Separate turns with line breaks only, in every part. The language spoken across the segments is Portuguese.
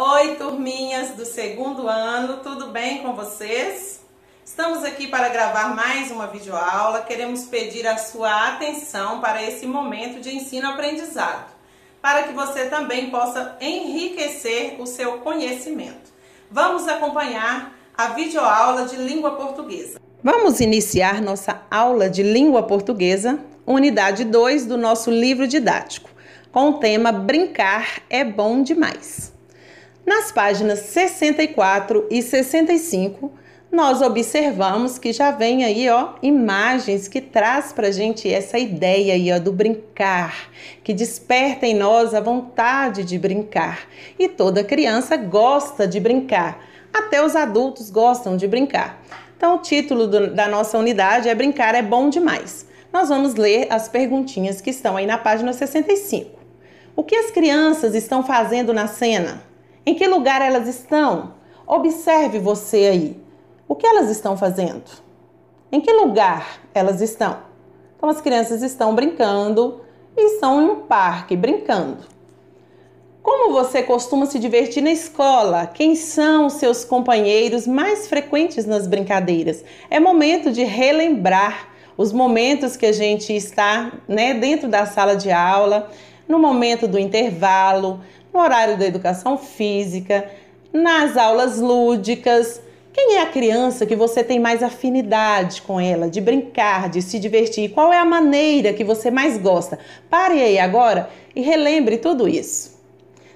Oi, turminhas do segundo ano, tudo bem com vocês? Estamos aqui para gravar mais uma videoaula. Queremos pedir a sua atenção para esse momento de ensino-aprendizado, para que você também possa enriquecer o seu conhecimento. Vamos acompanhar a videoaula de língua portuguesa. Vamos iniciar nossa aula de língua portuguesa, unidade 2 do nosso livro didático, com o tema Brincar é bom demais. Nas páginas 64 e 65, nós observamos que já vem aí, ó, imagens que traz pra gente essa ideia aí, ó, do brincar, que desperta em nós a vontade de brincar. E toda criança gosta de brincar, até os adultos gostam de brincar. Então, o título do, da nossa unidade é Brincar é Bom Demais. Nós vamos ler as perguntinhas que estão aí na página 65. O que as crianças estão fazendo na cena? Em que lugar elas estão? Observe você aí. O que elas estão fazendo? Em que lugar elas estão? Então, as crianças estão brincando e estão em um parque brincando. Como você costuma se divertir na escola? Quem são os seus companheiros mais frequentes nas brincadeiras? É momento de relembrar os momentos que a gente está né, dentro da sala de aula, no momento do intervalo, no horário da educação física, nas aulas lúdicas. Quem é a criança que você tem mais afinidade com ela, de brincar, de se divertir? Qual é a maneira que você mais gosta? Pare aí agora e relembre tudo isso.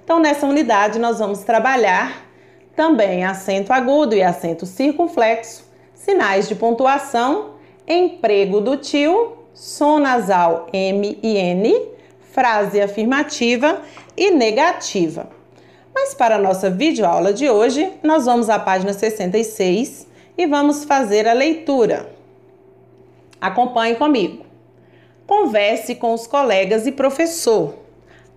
Então, nessa unidade, nós vamos trabalhar também acento agudo e acento circunflexo, sinais de pontuação, emprego do tio, som nasal M e N, frase afirmativa e negativa. Mas para a nossa videoaula de hoje, nós vamos à página 66 e vamos fazer a leitura. Acompanhe comigo. Converse com os colegas e professor.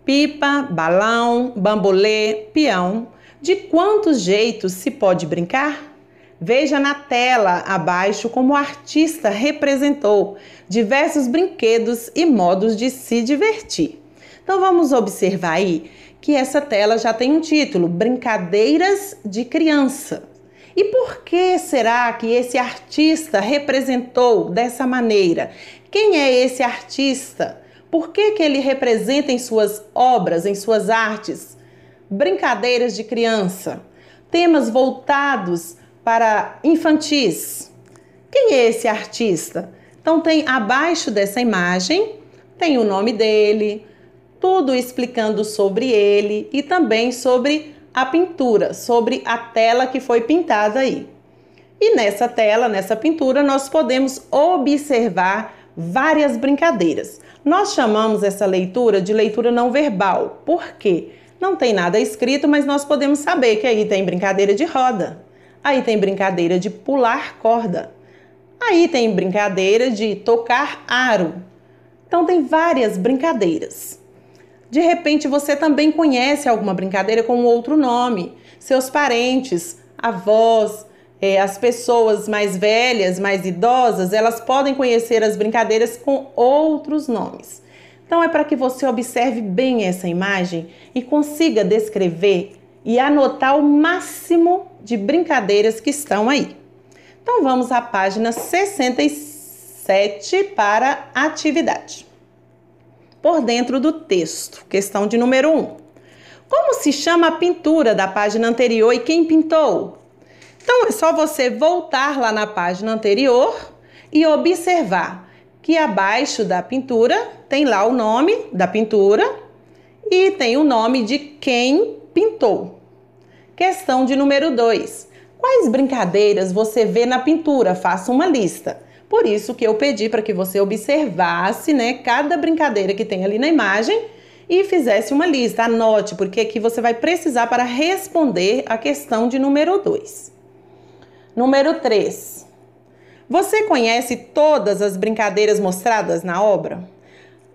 Pipa, balão, bambolê, peão. De quantos jeitos se pode brincar? Veja na tela abaixo como o artista representou diversos brinquedos e modos de se divertir. Então vamos observar aí que essa tela já tem um título: Brincadeiras de Criança. E por que será que esse artista representou dessa maneira? Quem é esse artista? Por que, que ele representa em suas obras, em suas artes, brincadeiras de criança? Temas voltados para infantis. Quem é esse artista? Então tem abaixo dessa imagem, tem o nome dele, tudo explicando sobre ele e também sobre a pintura, sobre a tela que foi pintada aí. E nessa tela, nessa pintura, nós podemos observar várias brincadeiras. Nós chamamos essa leitura de leitura não verbal, porque não tem nada escrito, mas nós podemos saber que aí tem brincadeira de roda, aí tem brincadeira de pular corda, aí tem brincadeira de tocar aro. Então tem várias brincadeiras. De repente você também conhece alguma brincadeira com outro nome. Seus parentes, avós, é, as pessoas mais velhas, mais idosas, elas podem conhecer as brincadeiras com outros nomes. Então é para que você observe bem essa imagem e consiga descrever e anotar o máximo de brincadeiras que estão aí. Então vamos à página 67 para atividade por dentro do texto. Questão de número 1. Um. Como se chama a pintura da página anterior e quem pintou? Então é só você voltar lá na página anterior e observar que abaixo da pintura tem lá o nome da pintura e tem o nome de quem pintou. Questão de número 2. Quais brincadeiras você vê na pintura? Faça uma lista. Por isso que eu pedi para que você observasse, né, cada brincadeira que tem ali na imagem e fizesse uma lista. Anote, porque aqui você vai precisar para responder a questão de número 2. Número 3. Você conhece todas as brincadeiras mostradas na obra?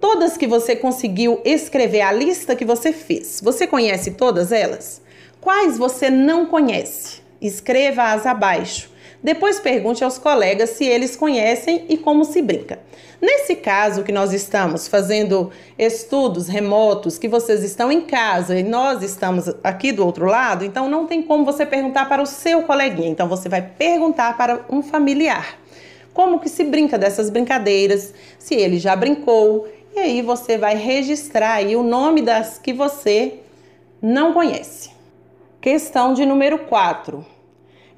Todas que você conseguiu escrever a lista que você fez. Você conhece todas elas? Quais você não conhece? Escreva-as abaixo. Depois pergunte aos colegas se eles conhecem e como se brinca. Nesse caso que nós estamos fazendo estudos remotos, que vocês estão em casa e nós estamos aqui do outro lado, então não tem como você perguntar para o seu coleguinha. Então você vai perguntar para um familiar. Como que se brinca dessas brincadeiras? Se ele já brincou? E aí você vai registrar aí o nome das que você não conhece. Questão de número 4.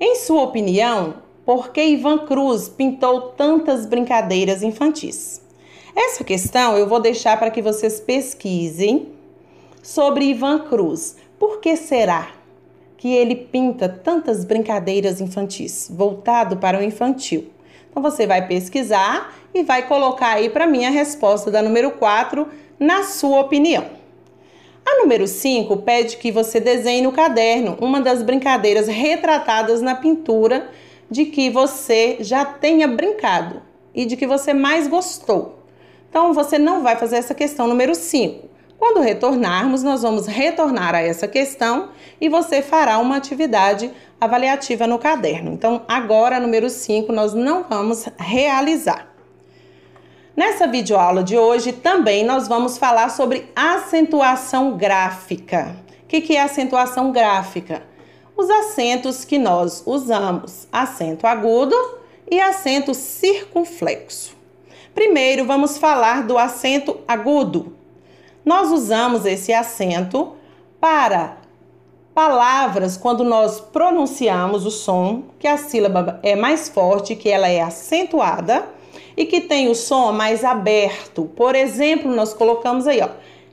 Em sua opinião, por que Ivan Cruz pintou tantas brincadeiras infantis? Essa questão eu vou deixar para que vocês pesquisem sobre Ivan Cruz. Por que será que ele pinta tantas brincadeiras infantis, voltado para o infantil? Então você vai pesquisar e vai colocar aí para mim a resposta da número 4 na sua opinião. A número 5 pede que você desenhe no caderno uma das brincadeiras retratadas na pintura de que você já tenha brincado e de que você mais gostou. Então você não vai fazer essa questão número 5. Quando retornarmos, nós vamos retornar a essa questão e você fará uma atividade avaliativa no caderno. Então, agora, número 5, nós não vamos realizar. Nessa videoaula de hoje também nós vamos falar sobre acentuação gráfica. O que, que é acentuação gráfica? Os acentos que nós usamos, acento agudo e acento circunflexo. Primeiro vamos falar do acento agudo. Nós usamos esse acento para palavras quando nós pronunciamos o som que a sílaba é mais forte, que ela é acentuada e que tem o som mais aberto. Por exemplo, nós colocamos aí, ó,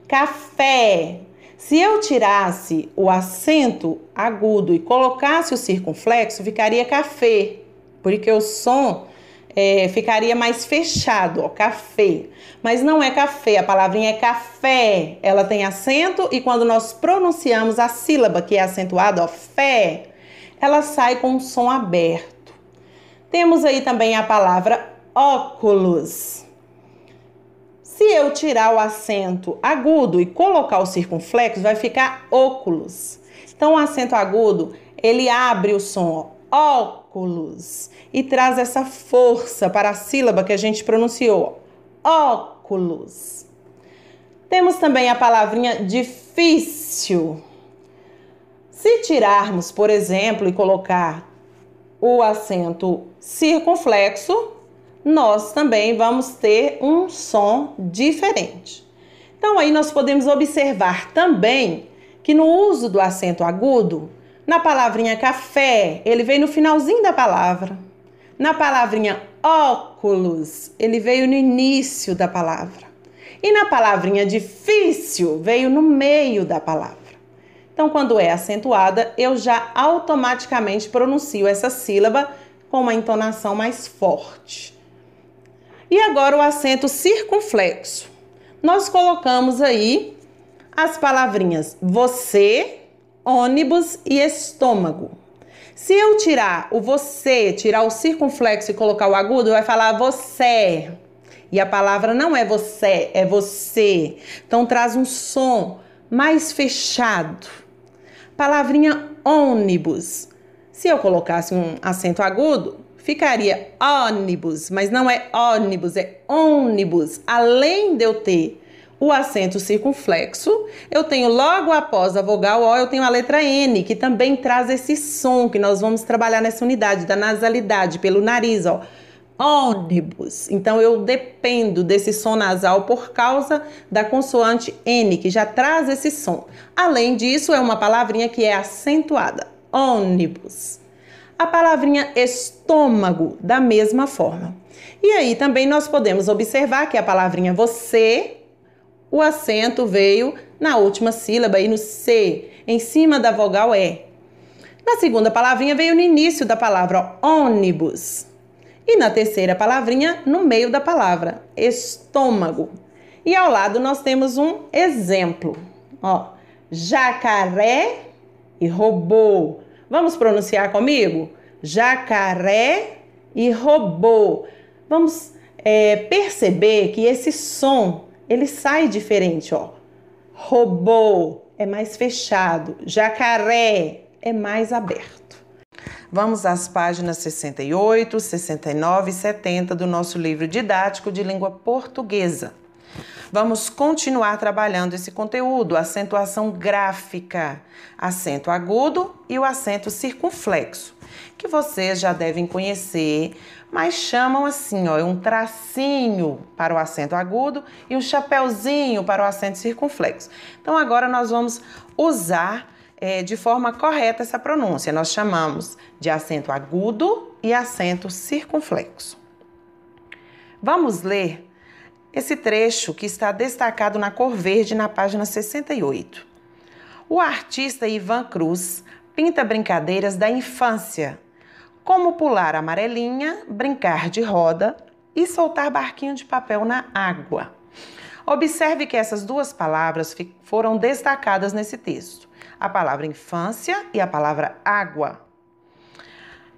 café. Se eu tirasse o acento agudo e colocasse o circunflexo, ficaria café, porque o som é, ficaria mais fechado, ó, café. Mas não é café, a palavrinha é café. Ela tem acento e quando nós pronunciamos a sílaba que é acentuada, ó, fé, ela sai com um som aberto. Temos aí também a palavra óculos. Se eu tirar o acento agudo e colocar o circunflexo, vai ficar óculos. Então, o acento agudo, ele abre o som, ó, óculos, e traz essa força para a sílaba que a gente pronunciou, óculos. Temos também a palavrinha difícil. Se tirarmos, por exemplo, e colocar o acento circunflexo, nós também vamos ter um som diferente. Então, aí nós podemos observar também que no uso do acento agudo, na palavrinha café, ele veio no finalzinho da palavra. Na palavrinha óculos, ele veio no início da palavra. E na palavrinha difícil, veio no meio da palavra. Então, quando é acentuada, eu já automaticamente pronuncio essa sílaba com uma entonação mais forte. E agora o acento circunflexo. Nós colocamos aí as palavrinhas você, ônibus e estômago. Se eu tirar o você, tirar o circunflexo e colocar o agudo, vai falar você. E a palavra não é você, é você. Então traz um som mais fechado. Palavrinha ônibus. Se eu colocasse um acento agudo, ficaria ônibus, mas não é ônibus, é ônibus. Além de eu ter o acento circunflexo, eu tenho logo após a vogal O, eu tenho a letra N, que também traz esse som que nós vamos trabalhar nessa unidade da nasalidade pelo nariz, ó. Ônibus. Então eu dependo desse som nasal por causa da consoante N, que já traz esse som. Além disso, é uma palavrinha que é acentuada. Ônibus a palavrinha estômago da mesma forma. E aí também nós podemos observar que a palavrinha você, o acento veio na última sílaba e no C, em cima da vogal E. Na segunda palavrinha veio no início da palavra ó, ônibus. E na terceira palavrinha, no meio da palavra, estômago. E ao lado nós temos um exemplo. Ó, jacaré e robô. Vamos pronunciar comigo? Jacaré e robô. Vamos é, perceber que esse som ele sai diferente, ó. Robô é mais fechado, jacaré é mais aberto. Vamos às páginas 68, 69 e 70 do nosso livro didático de língua portuguesa. Vamos continuar trabalhando esse conteúdo, acentuação gráfica, acento agudo e o acento circunflexo, que vocês já devem conhecer, mas chamam assim, ó, é um tracinho para o acento agudo e um chapéuzinho para o acento circunflexo. Então agora nós vamos usar é, de forma correta essa pronúncia. Nós chamamos de acento agudo e acento circunflexo. Vamos ler esse trecho que está destacado na cor verde na página 68. O artista Ivan Cruz pinta brincadeiras da infância, como pular amarelinha, brincar de roda e soltar barquinho de papel na água. Observe que essas duas palavras foram destacadas nesse texto: a palavra infância e a palavra água.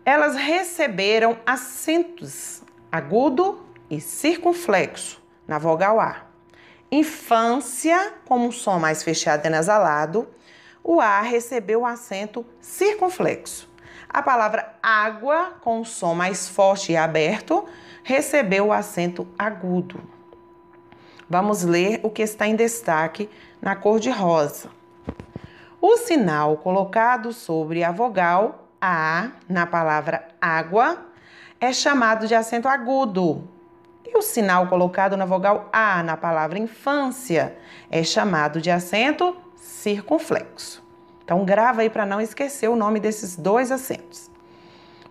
Elas receberam acentos agudo e circunflexo na vogal A. Infância, como um som mais fechado e nasalado, o A recebeu o acento circunflexo. A palavra água, com um som mais forte e aberto, recebeu o acento agudo. Vamos ler o que está em destaque na cor de rosa. O sinal colocado sobre a vogal A na palavra água é chamado de acento agudo, e o sinal colocado na vogal A na palavra infância é chamado de acento circunflexo. Então grava aí para não esquecer o nome desses dois acentos.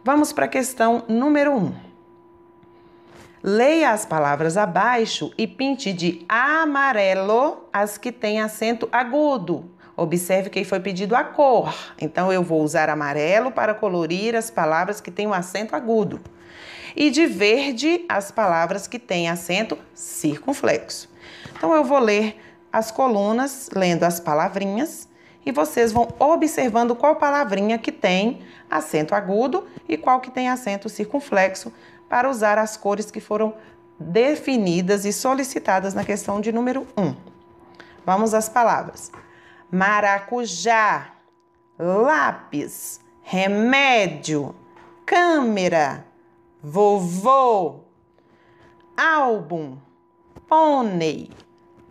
Vamos para a questão número 1. Um. Leia as palavras abaixo e pinte de amarelo as que têm acento agudo. Observe que foi pedido a cor. Então eu vou usar amarelo para colorir as palavras que têm um acento agudo e de verde as palavras que têm acento circunflexo. Então eu vou ler as colunas lendo as palavrinhas e vocês vão observando qual palavrinha que tem acento agudo e qual que tem acento circunflexo para usar as cores que foram definidas e solicitadas na questão de número 1. Vamos às palavras: maracujá, lápis, remédio, câmera, vovô, álbum, pônei,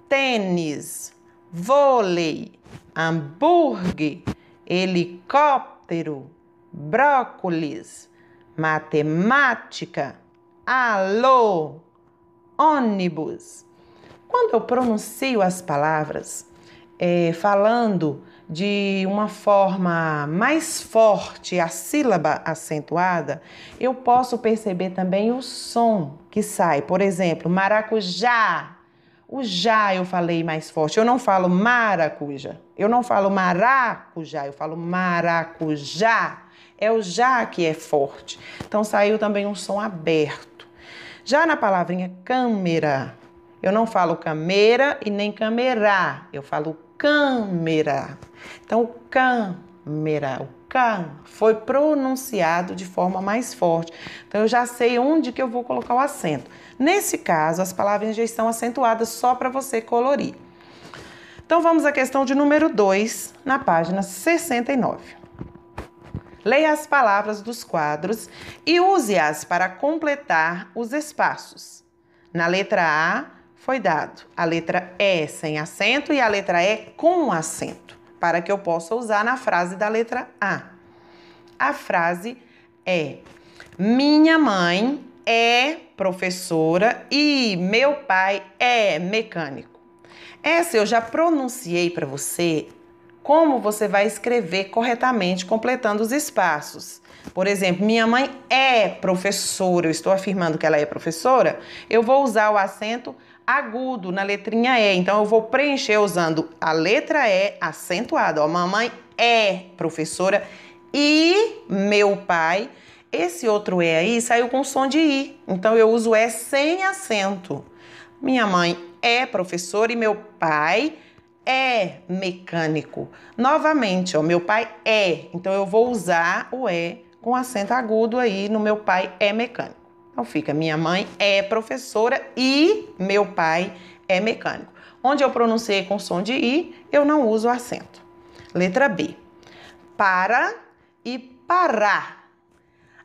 tênis, vôlei, hambúrguer, helicóptero, brócolis, matemática, alô, ônibus. Quando eu pronuncio as palavras, é, falando de uma forma mais forte a sílaba acentuada, eu posso perceber também o som que sai. Por exemplo, maracujá. O já eu falei mais forte. Eu não falo maracuja. Eu não falo maracujá. Eu falo maracujá. É o já que é forte. Então saiu também um som aberto. Já na palavrinha câmera, eu não falo câmera e nem camerá. Eu falo câmera. Então, o câmera, o K foi pronunciado de forma mais forte. Então eu já sei onde que eu vou colocar o acento. Nesse caso, as palavras já estão acentuadas só para você colorir. Então vamos à questão de número 2, na página 69. Leia as palavras dos quadros e use-as para completar os espaços. Na letra A, foi dado. A letra E sem acento e a letra E com acento, para que eu possa usar na frase da letra A. A frase é: Minha mãe é professora e meu pai é mecânico. Essa eu já pronunciei para você como você vai escrever corretamente completando os espaços. Por exemplo, minha mãe é professora, eu estou afirmando que ela é professora, eu vou usar o acento agudo na letrinha E. Então eu vou preencher usando a letra E acentuada. Ó, mamãe é professora e meu pai. Esse outro E aí saiu com som de I. Então eu uso E sem acento. Minha mãe é professora e meu pai é mecânico. Novamente, ó, meu pai é. Então eu vou usar o E com acento agudo aí no meu pai é mecânico. Então fica minha mãe é professora e meu pai é mecânico. Onde eu pronunciei com som de i, eu não uso acento. Letra B. Para e parar.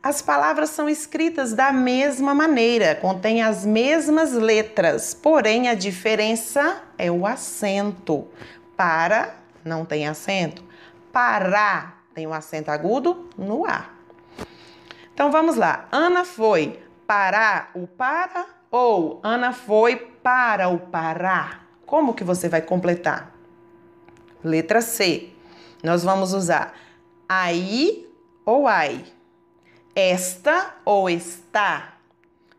As palavras são escritas da mesma maneira, contêm as mesmas letras, porém a diferença é o acento. Para não tem acento, parar tem um acento agudo no ar. Então vamos lá. Ana foi para o para ou Ana foi para o Pará. Como que você vai completar? Letra C. Nós vamos usar aí ou ai. Esta ou está.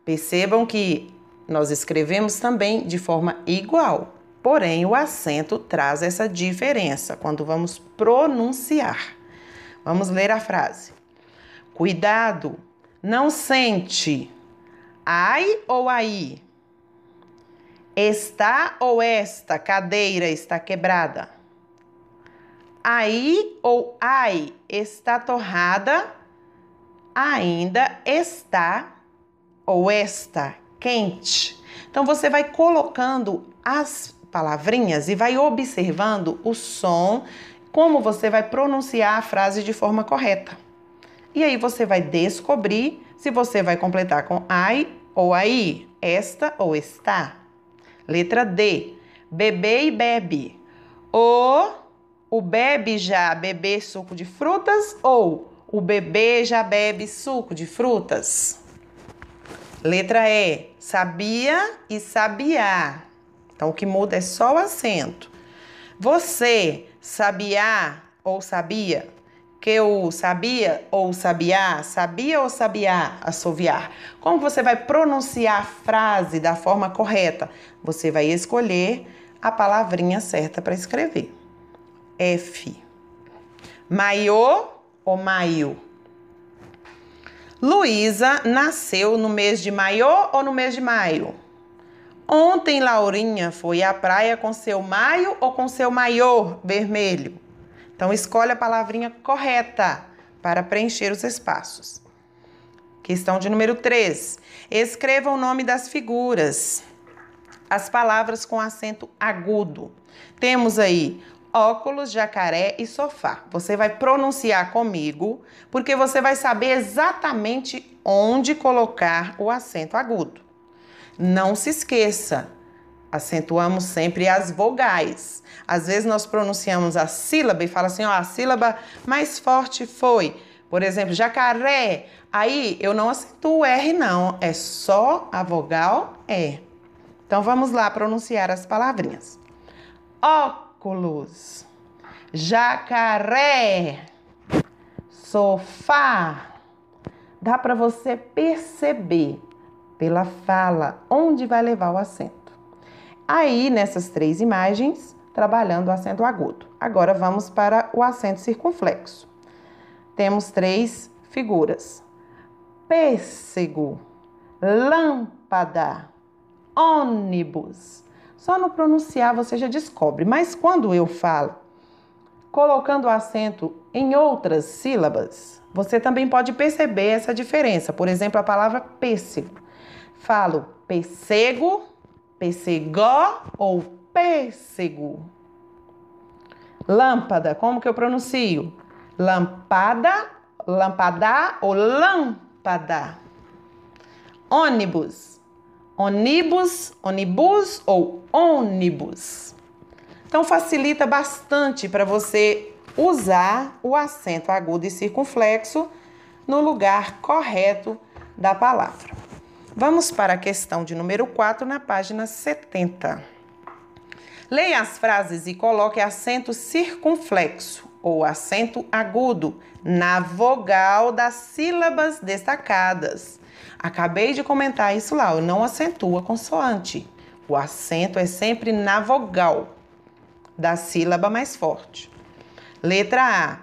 Percebam que nós escrevemos também de forma igual, porém o acento traz essa diferença quando vamos pronunciar. Vamos ler a frase. Cuidado, não sente. Ai ou aí? Está ou esta cadeira está quebrada? Aí ou ai está torrada? Ainda está ou esta quente? Então você vai colocando as palavrinhas e vai observando o som, como você vai pronunciar a frase de forma correta. E aí você vai descobrir se você vai completar com ai ou aí, esta ou está. Letra D. Bebê e bebe. O o bebe já bebe suco de frutas ou o bebê já bebe suco de frutas. Letra E. Sabia e sabiá. Então o que muda é só o acento. Você, sabia ou sabia? que o sabia ou sabiá, sabia ou sabiá, assoviar. Como você vai pronunciar a frase da forma correta? Você vai escolher a palavrinha certa para escrever. F. Maiô ou maio? Luísa nasceu no mês de maio ou no mês de maio? Ontem Laurinha foi à praia com seu maio ou com seu maior vermelho? Então, escolha a palavrinha correta para preencher os espaços. Questão de número 3. Escreva o nome das figuras. As palavras com acento agudo. Temos aí óculos, jacaré e sofá. Você vai pronunciar comigo, porque você vai saber exatamente onde colocar o acento agudo. Não se esqueça, acentuamos sempre as vogais. Às vezes nós pronunciamos a sílaba e fala assim, ó, a sílaba mais forte foi, por exemplo, jacaré. Aí eu não acentuo o R não, é só a vogal E. Então vamos lá pronunciar as palavrinhas. Óculos, jacaré, sofá. Dá para você perceber pela fala onde vai levar o acento. Aí, nessas três imagens, trabalhando o acento agudo. Agora vamos para o acento circunflexo. Temos três figuras: pêssego, lâmpada, ônibus. Só no pronunciar você já descobre, mas quando eu falo colocando o acento em outras sílabas, você também pode perceber essa diferença. Por exemplo, a palavra pêssego. Falo pêssego Pessegó ou pêssego. Lâmpada, como que eu pronuncio? Lampada, lampada ou lâmpada. Ônibus, ônibus, ônibus ou ônibus. Então facilita bastante para você usar o acento agudo e circunflexo no lugar correto da palavra. Vamos para a questão de número 4, na página 70. Leia as frases e coloque acento circunflexo ou acento agudo na vogal das sílabas destacadas. Acabei de comentar isso lá, eu não acentuo a consoante. O acento é sempre na vogal da sílaba mais forte. Letra A.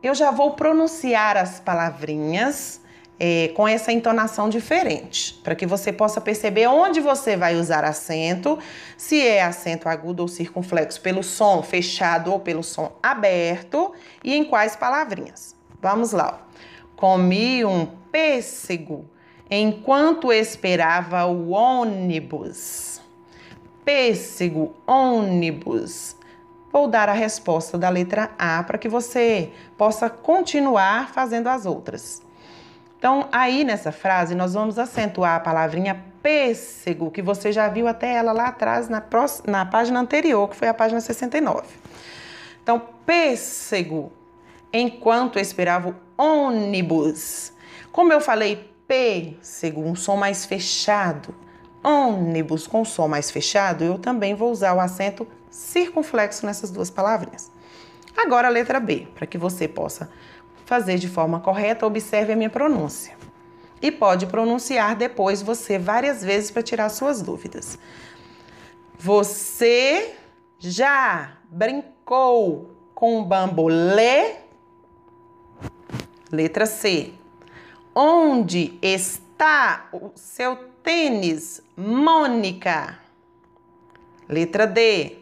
Eu já vou pronunciar as palavrinhas é, com essa entonação diferente, para que você possa perceber onde você vai usar acento, se é acento agudo ou circunflexo, pelo som fechado ou pelo som aberto, e em quais palavrinhas. Vamos lá. Ó. Comi um pêssego enquanto esperava o ônibus. Pêssego, ônibus. Vou dar a resposta da letra A para que você possa continuar fazendo as outras. Então, aí nessa frase, nós vamos acentuar a palavrinha pêssego, que você já viu até ela lá atrás na, próxima, na página anterior, que foi a página 69. Então, pêssego, enquanto eu esperava o ônibus. Como eu falei pêssego, um som mais fechado, ônibus com som mais fechado, eu também vou usar o acento circunflexo nessas duas palavrinhas. Agora a letra B, para que você possa fazer de forma correta, observe a minha pronúncia. E pode pronunciar depois você várias vezes para tirar suas dúvidas. Você já brincou com o bambolê? Letra C. Onde está o seu tênis, Mônica? Letra D.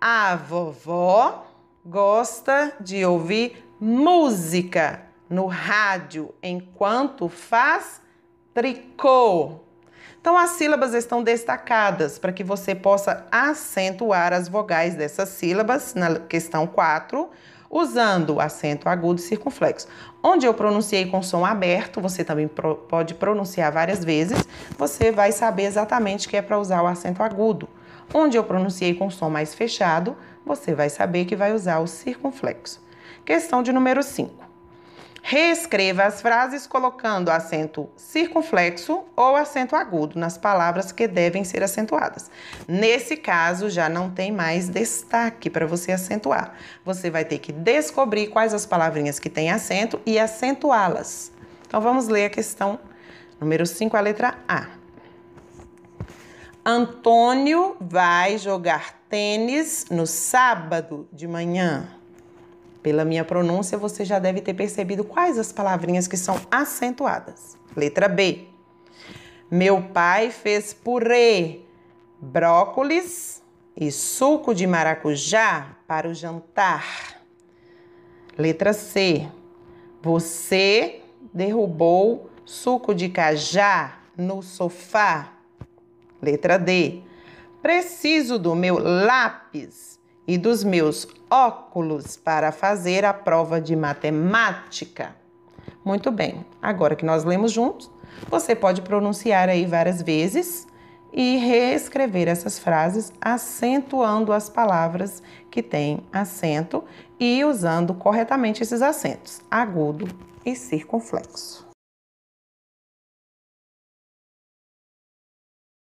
A vovó gosta de ouvir música no rádio enquanto faz tricô. Então, as sílabas estão destacadas para que você possa acentuar as vogais dessas sílabas na questão 4, usando acento agudo e circunflexo. Onde eu pronunciei com som aberto, você também pro pode pronunciar várias vezes, você vai saber exatamente que é para usar o acento agudo. Onde eu pronunciei com som mais fechado, você vai saber que vai usar o circunflexo. Questão de número 5. Reescreva as frases colocando acento circunflexo ou acento agudo nas palavras que devem ser acentuadas. Nesse caso, já não tem mais destaque para você acentuar. Você vai ter que descobrir quais as palavrinhas que têm acento e acentuá-las. Então vamos ler a questão número 5, a letra A. Antônio vai jogar tênis no sábado de manhã. Pela minha pronúncia, você já deve ter percebido quais as palavrinhas que são acentuadas. Letra B. Meu pai fez purê, brócolis e suco de maracujá para o jantar. Letra C. Você derrubou suco de cajá no sofá. Letra D. Preciso do meu lápis e dos meus óculos para fazer a prova de matemática. Muito bem, agora que nós lemos juntos, você pode pronunciar aí várias vezes e reescrever essas frases acentuando as palavras que têm acento e usando corretamente esses acentos, agudo e circunflexo.